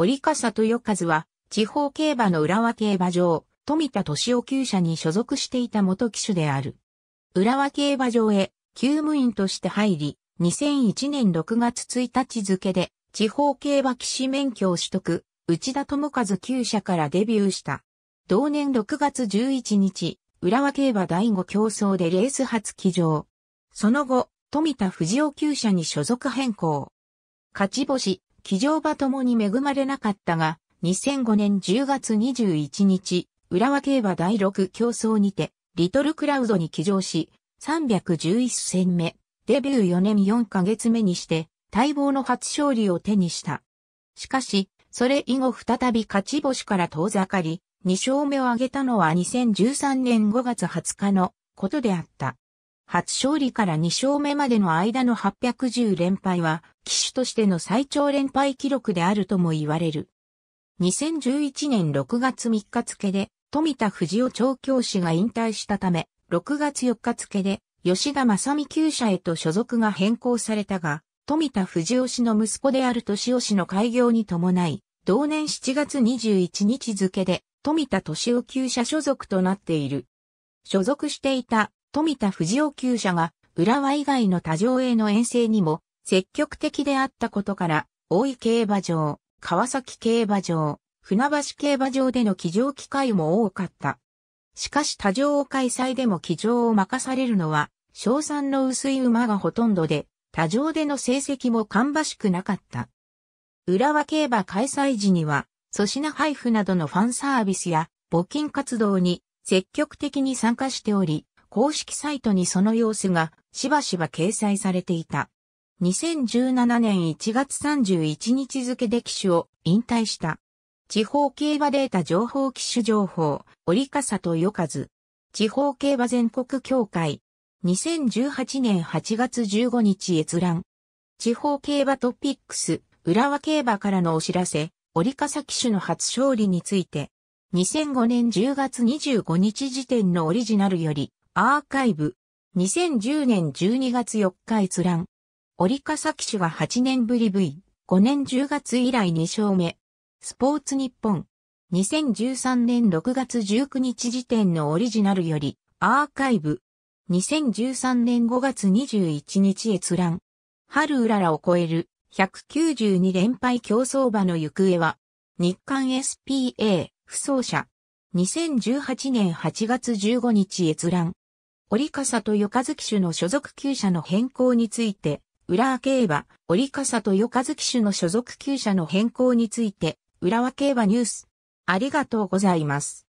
折笠豊和は、地方競馬の浦和競馬場、富田敏夫厩舎に所属していた元騎手である。浦和競馬場へ、厩務員として入り、2001年6月1日付で、地方競馬騎士免許を取得、内田智和厩舎からデビューした。同年6月11日、浦和競馬第5競争でレース初騎乗。その後、富田藤尾厩舎に所属変更。勝ち星、騎乗馬ともに恵まれなかったが、2005年10月21日、浦和競馬第6競争にて、リトルクラウドに騎乗し、311戦目、デビュー4年4ヶ月目にして、待望の初勝利を手にした。しかし、それ以後再び勝ち星から遠ざかり、2勝目を挙げたのは2013年5月20日のことであった。初勝利から2勝目までの間の810連敗は、騎手としての最長連敗記録であるとも言われる。2011年6月3日付で、富田藤夫調教師が引退したため、6月4日付で、吉田正美旧社へと所属が変更されたが、富田藤夫氏の息子である敏夫氏の開業に伴い、同年7月21日付で、富田敏夫旧社所属となっている。所属していた富田藤尾厩舎が浦和以外の他城への遠征にも積極的であったことから、大井競馬場、川崎競馬場、船橋競馬場での騎乗機会も多かった。しかし他城を開催でも騎乗を任されるのは、賞賛の薄い馬がほとんどで、他城での成績も芳しくなかった。浦和競馬開催時には、粗品配布などのファンサービスや募金活動に積極的に参加しており、公式サイトにその様子がしばしば掲載されていた。2017年1月31日付で機種を引退した。地方競馬データ情報機種情報、折笠とよかず。地方競馬全国協会。2018年8月15日閲覧。地方競馬トピックス、浦和競馬からのお知らせ、折笠機種の初勝利について。2005年10月25日時点のオリジナルより、アーカイブ。2010年12月4日閲覧。折笠騎手は8年ぶり V。5年10月以来2勝目。スポーツ日本。2013年6月19日時点のオリジナルより、アーカイブ。2013年5月21日閲覧。春うららを超える、192連敗競争馬の行方は、日刊 SPA、不走者。2018年8月15日閲覧。折笠と与和種の所属厩舎の変更について、浦和競馬、折笠と与和種の所属厩舎の変更について、浦和競馬ニュース。ありがとうございます。